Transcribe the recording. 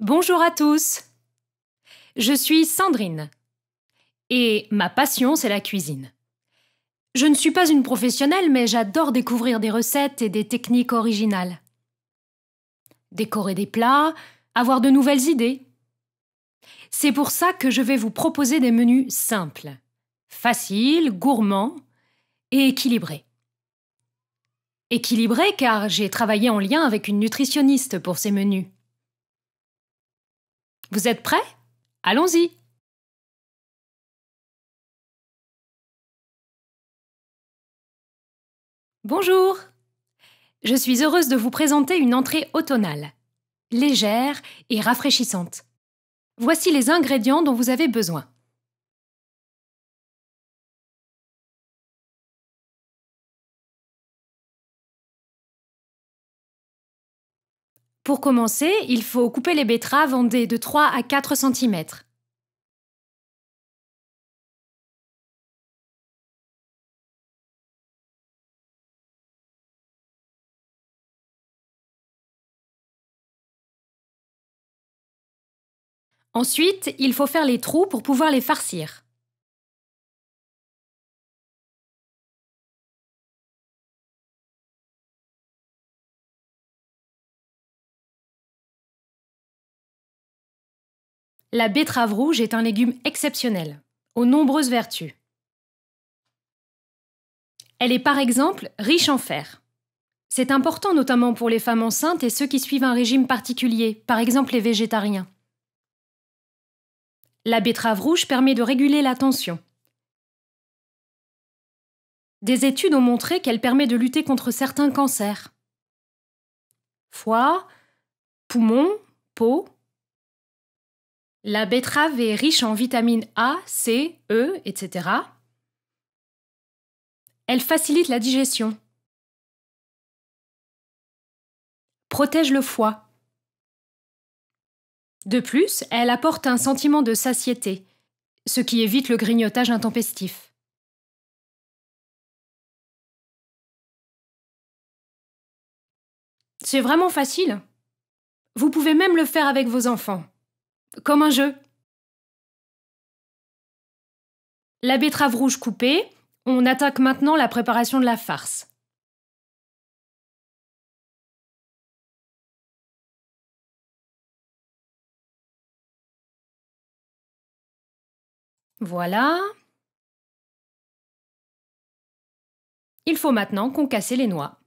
Bonjour à tous Je suis Sandrine et ma passion c'est la cuisine. Je ne suis pas une professionnelle mais j'adore découvrir des recettes et des techniques originales. Décorer des plats, avoir de nouvelles idées. C'est pour ça que je vais vous proposer des menus simples, faciles, gourmands et équilibrés. Équilibrés car j'ai travaillé en lien avec une nutritionniste pour ces menus. Vous êtes prêts Allons-y Bonjour Je suis heureuse de vous présenter une entrée automnale, légère et rafraîchissante. Voici les ingrédients dont vous avez besoin. Pour commencer, il faut couper les betteraves en dés de 3 à 4 cm. Ensuite, il faut faire les trous pour pouvoir les farcir. La betterave rouge est un légume exceptionnel, aux nombreuses vertus. Elle est par exemple riche en fer. C'est important notamment pour les femmes enceintes et ceux qui suivent un régime particulier, par exemple les végétariens. La betterave rouge permet de réguler la tension. Des études ont montré qu'elle permet de lutter contre certains cancers. Foie, poumons, peau, la betterave est riche en vitamines A, C, E, etc. Elle facilite la digestion. Protège le foie. De plus, elle apporte un sentiment de satiété, ce qui évite le grignotage intempestif. C'est vraiment facile. Vous pouvez même le faire avec vos enfants comme un jeu. La betterave rouge coupée, on attaque maintenant la préparation de la farce. Voilà. Il faut maintenant concasser les noix.